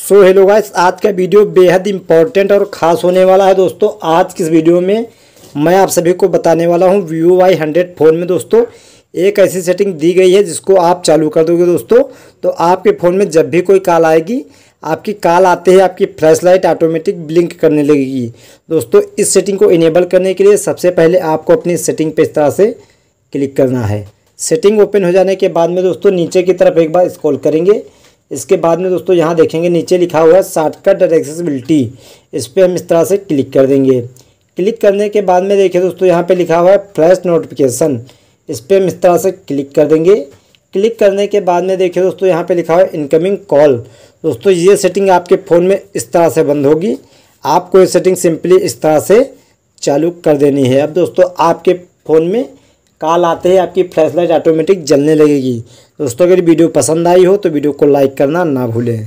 so hello guys आज का video बेहद इम्पॉर्टेंट और ख़ास होने वाला है दोस्तों आज किस वीडियो में मैं आप सभी को बताने वाला हूं वीवो वाई हंड्रेड फ़ोन में दोस्तों एक ऐसी सेटिंग दी गई है जिसको आप चालू कर दोगे दोस्तों तो आपके फ़ोन में जब भी कोई कॉल आएगी आपकी कॉल आते ही आपकी फ्लैश लाइट ऑटोमेटिक ब्लिंक करने लगेगी दोस्तों इस सेटिंग को इनेबल करने के लिए सबसे पहले आपको अपनी सेटिंग पर इस तरह से क्लिक करना है सेटिंग ओपन हो जाने के बाद में दोस्तों नीचे की तरफ एक बार स्क्रॉल करेंगे इसके बाद में दोस्तों यहाँ देखेंगे नीचे लिखा हुआ है शॉर्टकट एक्सेसिबिलिटी इस पर हम इस तरह से क्लिक कर देंगे क्लिक करने के बाद में देखिए दोस्तों यहाँ पे लिखा हुआ है फ्लैश नोटिफिकेशन इस पर हम इस तरह से क्लिक कर देंगे क्लिक करने के बाद में देखिए दोस्तों यहाँ पे लिखा हुआ है इनकमिंग कॉल दोस्तों ये सेटिंग आपके फ़ोन में इस तरह से बंद होगी आपको ये सेटिंग सिंपली इस तरह से चालू कर देनी है अब दोस्तों आपके फ़ोन में काल आते ही आपकी फ्लैश लाइट ऑटोमेटिक जलने लगेगी दोस्तों अगर वीडियो पसंद आई हो तो वीडियो को लाइक करना ना भूलें